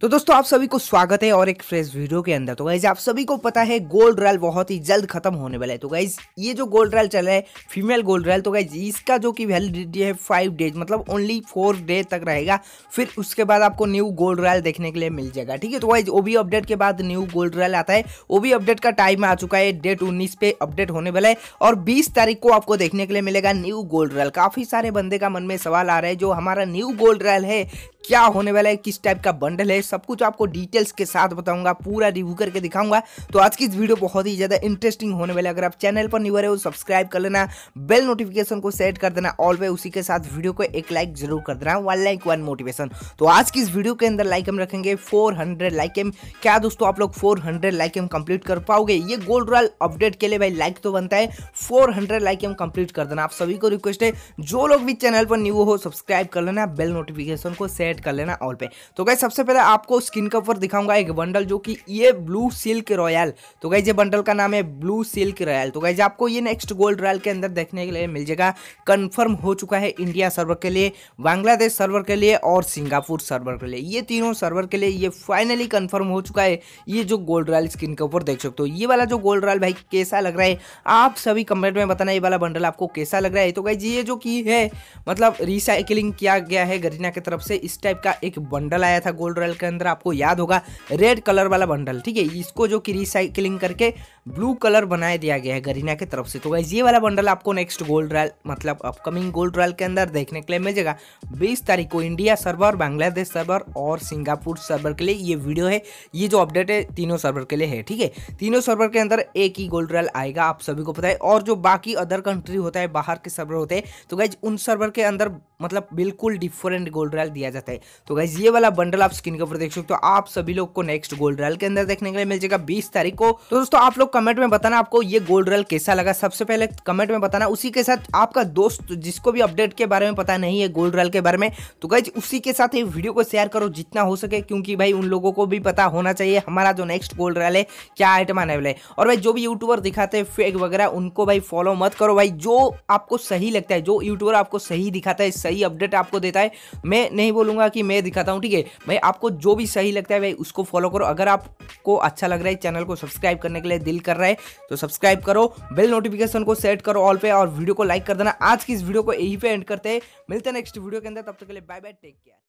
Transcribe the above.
तो दोस्तों आप सभी को स्वागत है और एक फ्रेश वीडियो के अंदर तो गाइज आप सभी को पता है गोल्ड रॉयल बहुत ही जल्द खत्म होने वाला है तो गाइज ये जो गोल्ड रॉयल चल रहा है फीमेल गोल्ड रॉयल तो गाइज इसका जो कि वैलिडिटी है फाइव डेज मतलब ओनली फोर डे तक रहेगा फिर उसके बाद आपको न्यू गोल्ड रॉयल देखने के लिए मिल जाएगा ठीक है तो गाइज ओबी अपडेट के बाद न्यू गोल्ड रॉयल आता है ओबी अपडेट का टाइम आ चुका है डेट उन्नीस पे अपडेट होने वाला है और बीस तारीख को आपको देखने के लिए मिलेगा न्यू गोल्ड रॉयल काफी सारे बंदे का मन में सवाल आ रहा है जो हमारा न्यू गोल्ड रॉयल है क्या होने वाला है किस टाइप का बंडल है सब कुछ आपको डिटेल्स के साथ बताऊंगा पूरा रिव्यू करके दिखाऊंगा तो आज की इस वीडियो बहुत ही ज़्यादा इंटरेस्टिंग होने वाला है अगर आप चैनल पर न्यू हो हो सब्सक्राइब कर लेना बेल नोटिफिकेशन को सेट कर देना ऑल वे उसी के साथ वीडियो को एक लाइक जरूर कर देना वन लाइक वन मोटिवेशन तो आज की इस वीडियो के अंदर लाइक हम रखेंगे फोर हंड्रेड लाइक एम क्या दोस्तों आप लोग four hundred like aim complete कर पाओगे ये गोल्ड रॉयल अपडेट के लिए भाई लाइक तो बनता है four hundred like aim complete कर देना आप सभी को रिक्वेस्ट है जो लोग भी चैनल पर न्यू हो सब्सक्राइब कर लेना बेल नोटिफिकेशन को सेट ऐड कर लेना ऑल पे तो गाइज सबसे पहले आपको स्किन के ऊपर दिखाऊंगा एक बंडल जो कि ये ब्लू सिल्क रॉयल तो गाइज ये बंडल का नाम है ब्लू सिल्क रॉयल तो गाइज आपको ये नेक्स्ट गोल्ड रॉयल के अंदर देखने के लिए मिल जाएगा कन्फर्म हो चुका है इंडिया सर्वर के लिए बांग्लादेश सर्वर के लिए और सिंगापुर सर्वर के लिए ये तीनों सर्वर के लिए ये फाइनली कन्फर्म हो चुका है ये जो गोल्ड रॉयल स्किन के ऊपर देख सकते हो ये वाला जो गोल्ड रॉयल भाई कैसा लग रहा है आप सभी कमेंट में बताना ये वाला बंडल आपको कैसा लग रहा है तो गाइज ये जो की है मतलब रिसाइकिलिंग किया गया है गरीना की तरफ से इस टाइप का एक बंडल आया था गोल्ड रॉयल के अंदर आपको याद होगा रेड कलर वाला बंडल ठीक है इसको जो कि रिसाइकलिंग करके ब्लू कलर बना दिया गया है गरीना की तरफ से तो गाइज ये वाला बंडल आपको नेक्स्ट गोल्ड रॉयल मतलब अपकमिंग गोल्ड रॉयल के अंदर देखने के लिए मिलेगा बीस तारीख को इंडिया सर्वर बांग्लादेश सर्वर और सिंगापुर सर्वर के लिए ये वीडियो है ये जो अपडेट है तीनों सर्वर के लिए है ठीक है तीनों सर्वर के अंदर एक ही गोल्ड रॉयल आएगा आप सभी को पता है और जो बाकी अदर कंट्री होता है बाहर के सर्वर होते हैं तो गाइज उन सर्वर के अंदर मतलब बिल्कुल डिफरेंट गोल्ड रॉयल दिया जाता है है तो गाइज ये वाला बंडल आप स्क्रीन के ऊपर देख सकते हो आप सभी लोग को नेक्स्ट गोल्ड रैल के अंदर देखने के लिए मिल जाएगा बीस तारीख को तो दोस्तों आप लोग कमेंट में बताना आपको ये गोल्ड रैल कैसा लगा सबसे पहले कमेंट में बताना उसी के साथ आपका दोस्त जिसको भी अपडेट के बारे में पता नहीं है गोल्ड रैल के बारे में तो गाइज उसी के साथ ये वीडियो को शेयर करो जितना हो सके क्योंकि भाई उन लोगों को भी पता होना चाहिए हमारा जो नेक्स्ट गोल्ड रैल है क्या आइटम आने वाले और भाई जो भी यूट्यूबर दिखाते हैं फेक वगैरह उनको भाई फॉलो मत करो भाई जो आपको सही लगता है जो यूट्यूबर आपको सही दिखाता है सही अपडेट आपको देता है मैं नहीं बोलूंगा कहूँगा कि मैं दिखाता हूँ ठीक है भाई आपको जो भी सही लगता है भाई उसको फॉलो करो अगर आपको अच्छा लग रहा है चैनल को सब्सक्राइब करने के लिए दिल कर रहा है तो सब्सक्राइब करो बेल नोटिफिकेशन को सेट करो ऑल पे और वीडियो को लाइक कर देना आज की इस वीडियो को यही पे एंड करते हैं मिलते हैं नेक्स्ट वीडियो के अंदर तब तक के लिए बाय बाय टेक केयर